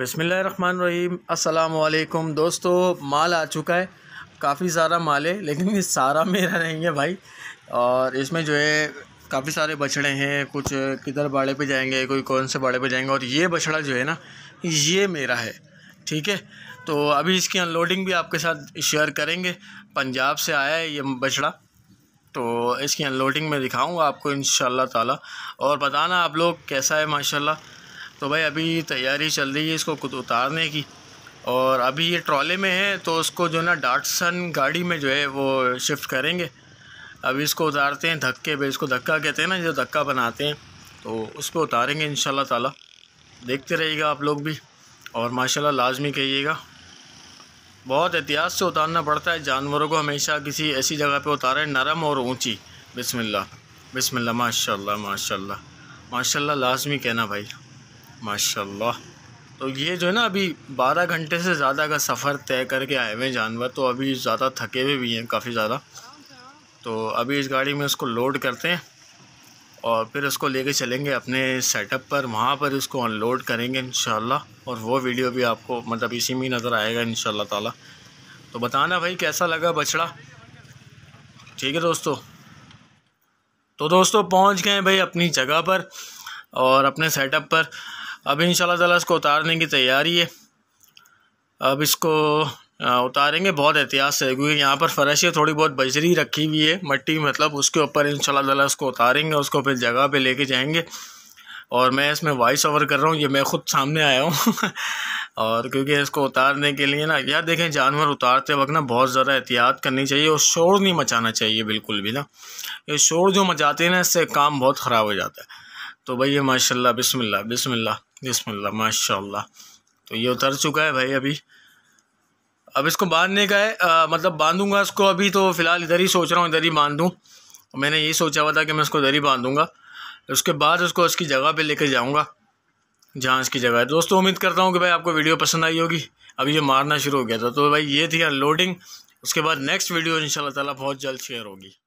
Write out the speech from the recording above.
बसमीम् अल्लाम दोस्तों माल आ चुका है काफ़ी सारा माल है लेकिन ये सारा मेरा नहीं है भाई और इसमें जो है काफ़ी सारे बछड़े हैं कुछ किधर बाड़े पे जाएंगे कोई कौन से बाड़े पे जाएंगे और ये बछड़ा जो है ना ये मेरा है ठीक है तो अभी इसकी अनलोडिंग भी आपके साथ शेयर करेंगे पंजाब से आया है ये बछड़ा तो इसकी अनलोडिंग मैं दिखाऊँगा आपको इन ताला और बताना आप लोग कैसा है माशाला तो भाई अभी तैयारी चल रही है इसको खुद उतारने की और अभी ये ट्रॉले में है तो उसको जो ना डाटसन गाड़ी में जो है वो शिफ्ट करेंगे अभी इसको उतारते हैं धक्के पे इसको धक्का कहते हैं ना जो धक्का बनाते हैं तो उस पर उतारेंगे इन ताला देखते रहिएगा आप लोग भी और माशाल्लाह लाजमी कहिएगा बहुत एहतियात से उतारना पड़ता है जानवरों को हमेशा किसी ऐसी जगह पे उतारें नरम और ऊंची बिस्मिल्लाह बिस्मिल्लाह माशाल्लाह माशाल्लाह माशाल्लाह लाजमी कहना भाई माशाल्लाह तो ये जो है ना अभी बारह घंटे से ज़्यादा का सफ़र तय करके आए हुए हैं जानवर तो अभी ज़्यादा थके हुए भी हैं काफ़ी ज़्यादा तो अभी इस गाड़ी में उसको लोड करते हैं और फिर उसको लेके चलेंगे अपने सेटअप पर वहाँ पर उसको अनलोड करेंगे इन और वो वीडियो भी आपको मतलब इसी में नज़र आएगा इन ताला तो बताना भाई कैसा लगा बछड़ा ठीक है दोस्तों तो दोस्तों पहुँच गए भाई अपनी जगह पर और अपने सेटअप पर अब इन ताला इसको उतारने की तैयारी है अब इसको उतारेंगे बहुत एहतियात से क्योंकि यहाँ पर फ़्रेश है थोड़ी बहुत बजरी रखी हुई है मट्टी मतलब उसके ऊपर इन ताला इसको उतारेंगे उसको फिर जगह पे लेके जाएंगे और मैं इसमें वॉइस ओवर कर रहा हूँ ये मैं ख़ुद सामने आया हूँ और क्योंकि इसको उतारने के लिए ना यार देखें जानवर उतारते वक्त ना बहुत ज़्यादा एहतियात करनी चाहिए और शोर नहीं मचाना चाहिए बिल्कुल भी ना ये शोर जो मचाते हैं ना इससे काम बहुत ख़राब हो जाता है तो भैया माशाल्लाह बिस्मिल्लाह बिस्मिल्लाह बिस्मिल्लाह माशाल्लाह तो ये उतर चुका है भाई अभी अब इसको बांधने का है आ, मतलब बांधूंगा इसको अभी तो फ़िलहाल इधर ही सोच रहा हूँ इधर ही बांध दूँ तो मैंने यही सोचा हुआ था कि मैं इसको इधर ही बांधूँगा उसके बाद उसको उसकी जगह पर लेकर जाऊँगा जहाँ इसकी जगह है दोस्तों उम्मीद करता हूँ कि भाई आपको वीडियो पसंद आई होगी अभी ये मारना शुरू हो गया था तो भाई ये थी अनलोडिंग उसके बाद नेक्स्ट वीडियो इन ताला बहुत जल्द शेयर होगी